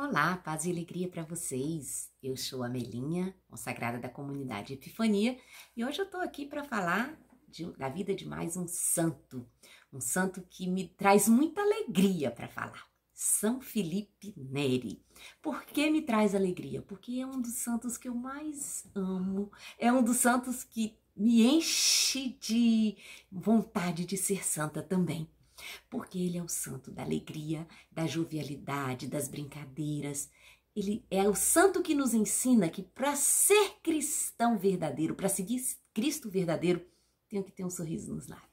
Olá, paz e alegria para vocês. Eu sou a Melinha, consagrada da comunidade Epifania, e hoje eu estou aqui para falar de, da vida de mais um santo, um santo que me traz muita alegria para falar. São Felipe Neri. Por que me traz alegria? Porque é um dos santos que eu mais amo, é um dos santos que me enche de vontade de ser santa também porque ele é o santo da alegria, da jovialidade, das brincadeiras. Ele é o santo que nos ensina que para ser cristão verdadeiro, para seguir Cristo verdadeiro, tem que ter um sorriso nos lábios.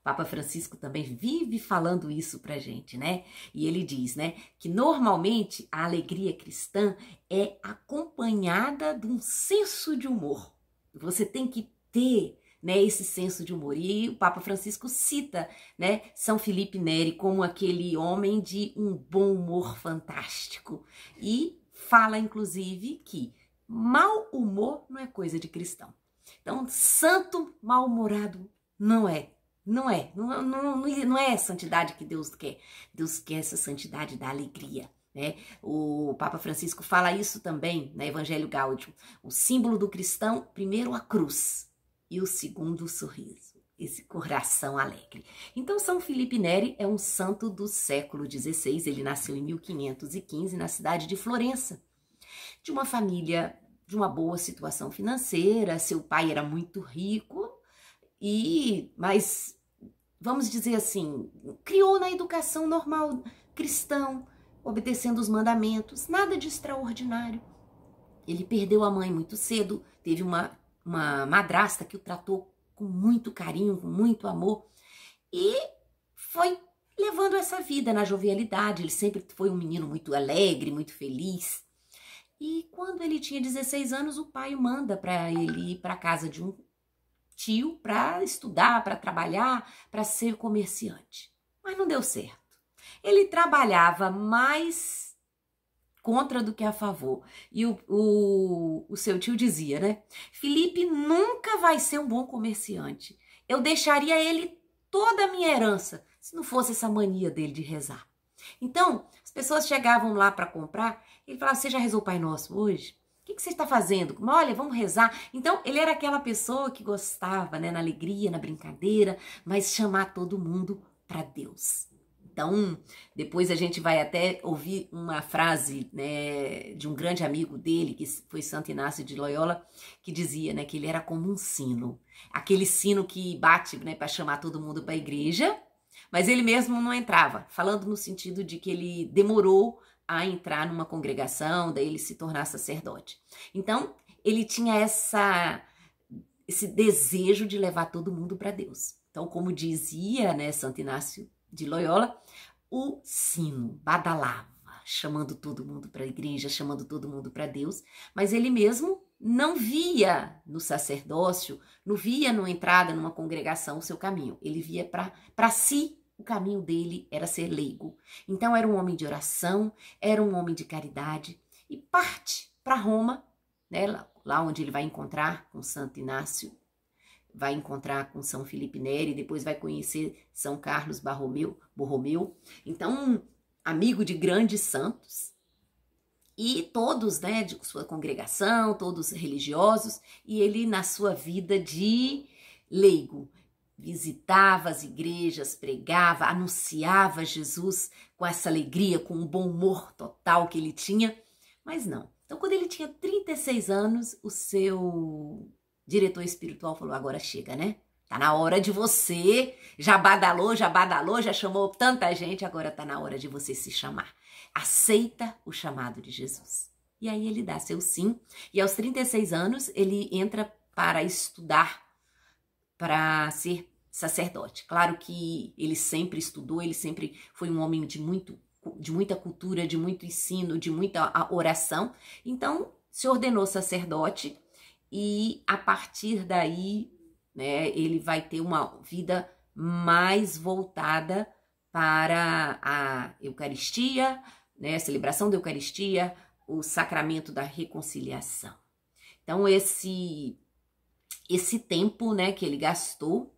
O Papa Francisco também vive falando isso pra gente, né? E ele diz, né, que normalmente a alegria cristã é acompanhada de um senso de humor. Você tem que ter né, esse senso de humor. E o Papa Francisco cita, né, São Felipe Neri como aquele homem de um bom humor fantástico e fala inclusive que mau humor não é coisa de cristão. Então, santo mal-humorado não é. Não é, não, não, não é a santidade que Deus quer. Deus quer essa santidade da alegria. Né? O Papa Francisco fala isso também no né, Evangelho Gáudio O símbolo do cristão, primeiro a cruz, e o segundo sorriso, esse coração alegre. Então, São Felipe Neri é um santo do século XVI, ele nasceu em 1515 na cidade de Florença, de uma família de uma boa situação financeira, seu pai era muito rico e, mas vamos dizer assim, criou na educação normal cristão, obedecendo os mandamentos, nada de extraordinário. Ele perdeu a mãe muito cedo, teve uma uma madrasta que o tratou com muito carinho, com muito amor, e foi levando essa vida na jovialidade. Ele sempre foi um menino muito alegre, muito feliz. E quando ele tinha 16 anos, o pai manda para ele ir para casa de um tio para estudar, para trabalhar, para ser comerciante. Mas não deu certo. Ele trabalhava mais contra do que é a favor. E o, o, o seu tio dizia, né? Felipe nunca vai ser um bom comerciante. Eu deixaria ele toda a minha herança se não fosse essa mania dele de rezar. Então, as pessoas chegavam lá para comprar, ele falava: Você já rezou o Pai Nosso hoje? O que, que você está fazendo? Olha, vamos rezar. Então, ele era aquela pessoa que gostava, né, na alegria, na brincadeira, mas chamar todo mundo para Deus. Então, depois a gente vai até ouvir uma frase né, de um grande amigo dele, que foi Santo Inácio de Loyola, que dizia né, que ele era como um sino aquele sino que bate né, para chamar todo mundo para a igreja, mas ele mesmo não entrava, falando no sentido de que ele demorou a entrar numa congregação, daí ele se tornar sacerdote. Então, ele tinha essa esse desejo de levar todo mundo para Deus. Então, como dizia, né, Santo Inácio de Loyola, o sino badalava, chamando todo mundo para a igreja, chamando todo mundo para Deus, mas ele mesmo não via no sacerdócio, não via numa entrada numa congregação o seu caminho, ele via para si o caminho dele era ser leigo. Então era um homem de oração, era um homem de caridade e parte para Roma, né, lá onde ele vai encontrar com Santo Inácio vai encontrar com São Felipe Neri, depois vai conhecer São Carlos Barromeu, Borromeu. Então, amigo de grandes santos. E todos, né, de sua congregação, todos religiosos, e ele na sua vida de leigo, visitava as igrejas, pregava, anunciava Jesus com essa alegria, com um bom humor total que ele tinha, mas não. Então, quando ele tinha 36 anos, o seu diretor espiritual falou: agora chega, né? Tá na hora de você. Já badalou, já badalou, já chamou tanta gente, agora tá na hora de você se chamar. Aceita o chamado de Jesus. E aí ele dá seu sim. E aos 36 anos ele entra para estudar para ser sacerdote. Claro que ele sempre estudou, ele sempre foi um homem de muito de muita cultura, de muito ensino, de muita ah, oração. Então, se ordenou sacerdote e a partir daí, né, ele vai ter uma vida mais voltada para a Eucaristia, né, celebração da Eucaristia, o sacramento da reconciliação. Então esse esse tempo, né, que ele gastou,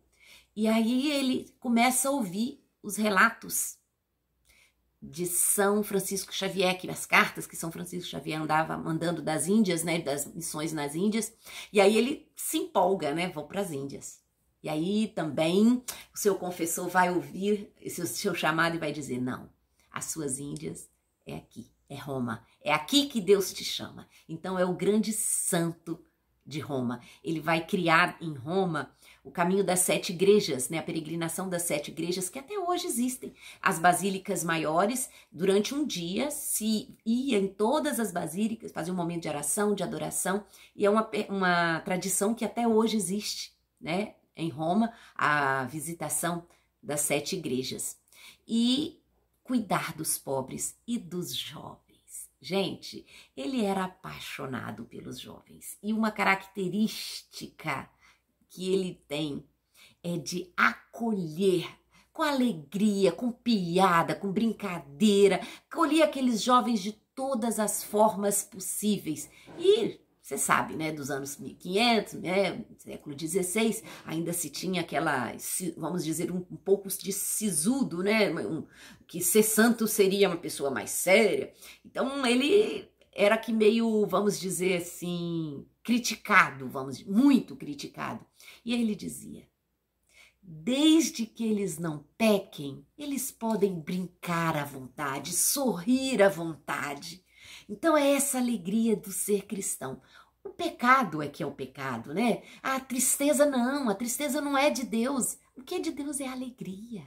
e aí ele começa a ouvir os relatos de São Francisco Xavier, que as cartas que São Francisco Xavier andava mandando das Índias, né, das missões nas Índias, e aí ele se empolga, né, vou para as Índias. E aí também o seu confessor vai ouvir esse seu chamado e vai dizer: não, as suas Índias é aqui, é Roma, é aqui que Deus te chama. Então é o grande santo de Roma. Ele vai criar em Roma o caminho das sete igrejas, né, a peregrinação das sete igrejas que até hoje existem. As basílicas maiores, durante um dia, se ia em todas as basílicas, fazia um momento de oração, de adoração, e é uma, uma tradição que até hoje existe, né, em Roma, a visitação das sete igrejas. E cuidar dos pobres e dos jovens Gente, ele era apaixonado pelos jovens e uma característica que ele tem é de acolher com alegria, com piada, com brincadeira, acolher aqueles jovens de todas as formas possíveis. E você sabe, né, dos anos 1500, né, século 16, ainda se tinha aquela, vamos dizer, um, um pouco de sisudo, né, um, que ser santo seria uma pessoa mais séria. Então ele era que meio, vamos dizer assim, criticado, vamos, muito criticado. E ele dizia: Desde que eles não pequem, eles podem brincar à vontade, sorrir à vontade. Então é essa alegria do ser cristão. O pecado é que é o pecado, né? A tristeza não, a tristeza não é de Deus. O que é de Deus é a alegria.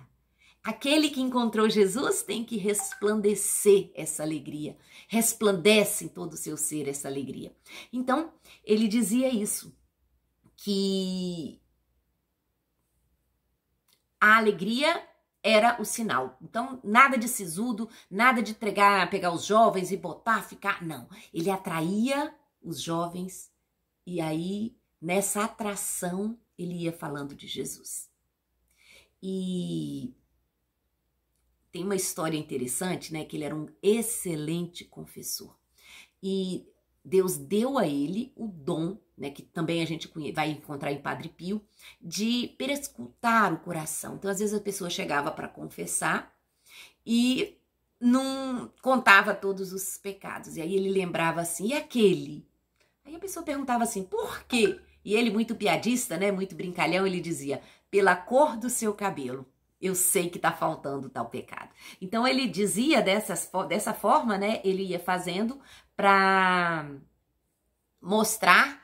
Aquele que encontrou Jesus tem que resplandecer essa alegria. Resplandece em todo o seu ser essa alegria. Então, ele dizia isso, que a alegria era o sinal. Então, nada de sisudo, nada de entregar, pegar os jovens e botar, ficar. Não. Ele atraía os jovens e aí, nessa atração, ele ia falando de Jesus. E tem uma história interessante, né? Que ele era um excelente confessor. E Deus deu a ele o dom, né, que também a gente vai encontrar em Padre Pio, de perscrutar o coração. Então, às vezes a pessoa chegava para confessar e não contava todos os pecados. E aí ele lembrava assim: e aquele? Aí a pessoa perguntava assim: por quê? E ele, muito piadista, né, muito brincalhão, ele dizia: pela cor do seu cabelo eu sei que está faltando tal pecado. Então ele dizia dessas, dessa forma, né? Ele ia fazendo para mostrar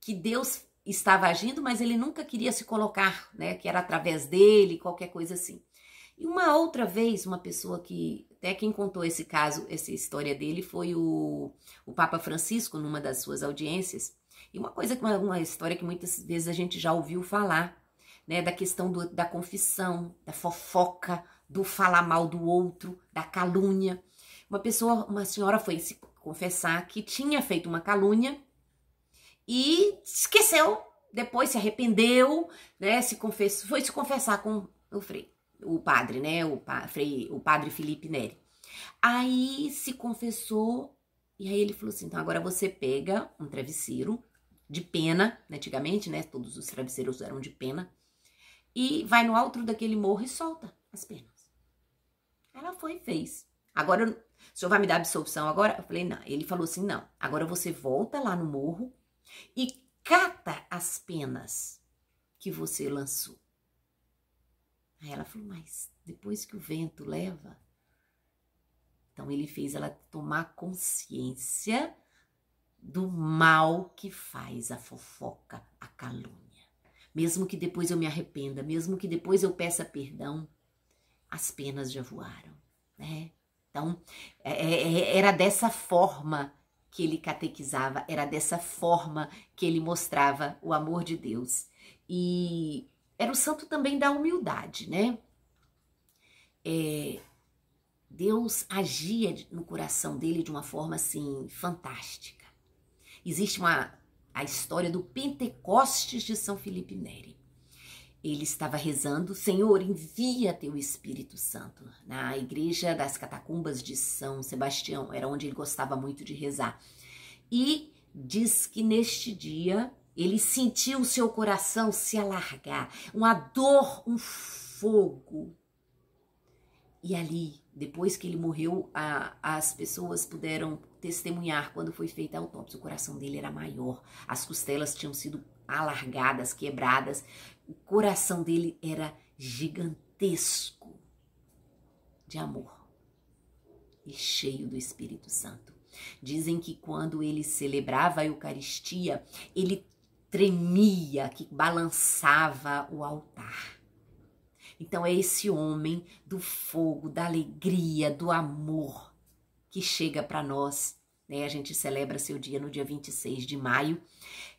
que Deus estava agindo, mas ele nunca queria se colocar, né? Que era através dele, qualquer coisa assim. E uma outra vez, uma pessoa que até quem contou esse caso, essa história dele, foi o, o Papa Francisco numa das suas audiências. E uma coisa, uma, uma história que muitas vezes a gente já ouviu falar né, da questão do, da confissão, da fofoca, do falar mal do outro, da calúnia. Uma pessoa, uma senhora foi se confessar que tinha feito uma calúnia e esqueceu, depois se arrependeu, né, se confessou, foi se confessar com o frei, o padre, né, o, pa, frei, o padre Felipe Neri. Aí se confessou e aí ele falou assim: "Então agora você pega um travesseiro de pena, né, antigamente, né, todos os travesseiros eram de pena e vai no alto daquele morro e solta as penas. Ela foi e fez. Agora, eu, o senhor vai me dar absolvição agora? Eu falei, não. Ele falou assim, não. Agora você volta lá no morro e cata as penas que você lançou. Aí ela falou, mas depois que o vento leva. Então ele fez ela tomar consciência do mal que faz a fofoca, a calúnia. Mesmo que depois eu me arrependa, mesmo que depois eu peça perdão, as penas já voaram, né? Então, é, é, é, era dessa forma que ele catequizava, era dessa forma que ele mostrava o amor de Deus. E era o santo também da humildade, né? É, Deus agia no coração dele de uma forma assim fantástica. Existe uma a história do Pentecostes de São Felipe Neri. Ele estava rezando, Senhor, envia teu Espírito Santo, na igreja das catacumbas de São Sebastião, era onde ele gostava muito de rezar. E diz que neste dia ele sentiu o seu coração se alargar, uma dor, um fogo. E ali, depois que ele morreu, a, as pessoas puderam testemunhar quando foi feita a autópsia. O coração dele era maior, as costelas tinham sido alargadas, quebradas. O coração dele era gigantesco de amor e cheio do Espírito Santo. Dizem que quando ele celebrava a Eucaristia, ele tremia, que balançava o altar. Então é esse homem do fogo, da alegria, do amor que chega para nós. Né? A gente celebra seu dia no dia 26 de maio.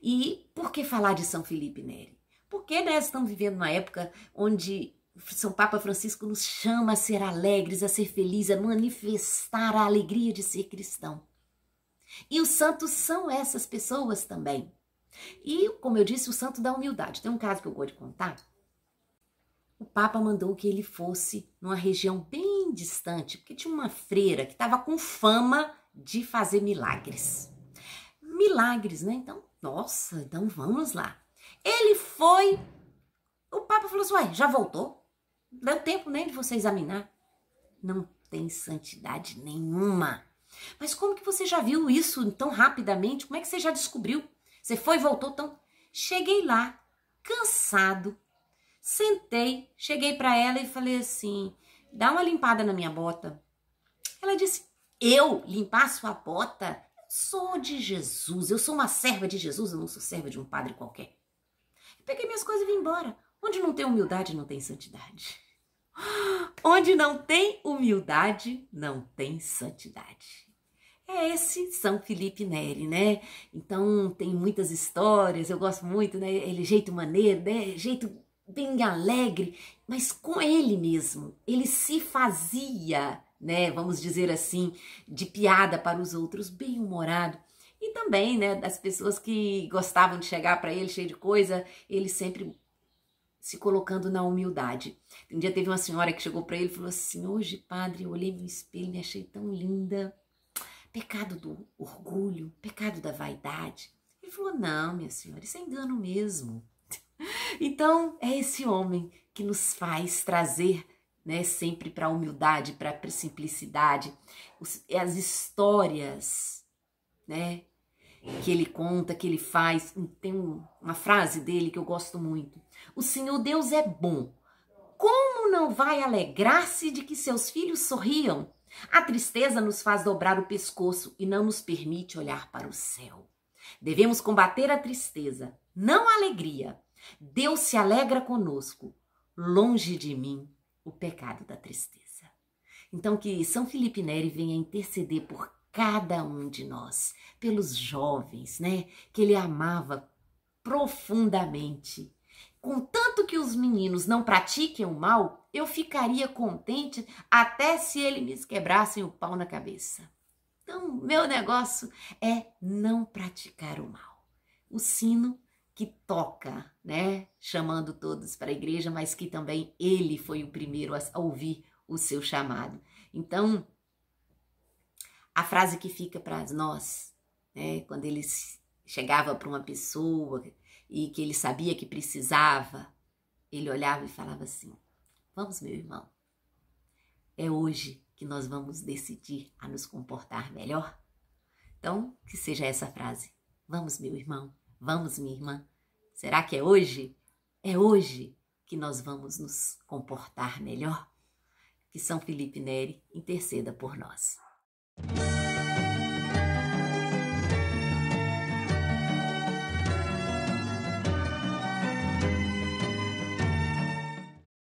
E por que falar de São Felipe Neri? Porque nós né, estamos vivendo uma época onde São Papa Francisco nos chama a ser alegres, a ser felizes, a manifestar a alegria de ser cristão. E os santos são essas pessoas também. E, como eu disse, o santo da humildade. Tem um caso que eu gosto de contar o Papa mandou que ele fosse numa região bem distante, porque tinha uma freira que estava com fama de fazer milagres. Milagres, né? Então, nossa, então vamos lá. Ele foi, o Papa falou assim: ué, já voltou? Deu tempo nem né, de você examinar. Não tem santidade nenhuma. Mas como que você já viu isso tão rapidamente? Como é que você já descobriu? Você foi e voltou tão. Cheguei lá, cansado, Sentei, cheguei para ela e falei assim: dá uma limpada na minha bota. Ela disse: eu limpar sua bota? sou de Jesus, eu sou uma serva de Jesus, eu não sou serva de um padre qualquer. Peguei minhas coisas e vim embora. Onde não tem humildade, não tem santidade. Onde não tem humildade, não tem santidade. É esse São Felipe Neri, né? Então tem muitas histórias, eu gosto muito, né? Ele jeito maneiro, né? Jeito bem alegre, mas com ele mesmo. Ele se fazia, né, vamos dizer assim, de piada para os outros, bem humorado. E também, né, das pessoas que gostavam de chegar para ele cheio de coisa, ele sempre se colocando na humildade. Um dia teve uma senhora que chegou para ele e falou assim: "Hoje, padre, eu olhei no espelho e me achei tão linda. Pecado do orgulho, pecado da vaidade." Ele falou: "Não, minha senhora, isso é engano mesmo." Então, é esse homem que nos faz trazer né, sempre para a humildade, para a simplicidade, é as histórias né, que ele conta, que ele faz. Tem uma frase dele que eu gosto muito: O Senhor Deus é bom. Como não vai alegrar-se de que seus filhos sorriam? A tristeza nos faz dobrar o pescoço e não nos permite olhar para o céu. Devemos combater a tristeza, não a alegria. Deus se alegra conosco, longe de mim o pecado da tristeza. Então, que São Felipe Neri venha interceder por cada um de nós, pelos jovens, né? Que ele amava profundamente. Contanto que os meninos não pratiquem o mal, eu ficaria contente até se eles me quebrassem o pau na cabeça. Então, meu negócio é não praticar o mal. O sino que toca, né? Chamando todos para a igreja, mas que também ele foi o primeiro a ouvir o seu chamado. Então, a frase que fica para nós, né? Quando ele chegava para uma pessoa e que ele sabia que precisava, ele olhava e falava assim: Vamos, meu irmão, é hoje que nós vamos decidir a nos comportar melhor? Então, que seja essa frase: Vamos, meu irmão, Vamos, minha irmã. Será que é hoje? É hoje que nós vamos nos comportar melhor? Que São Felipe Neri interceda por nós.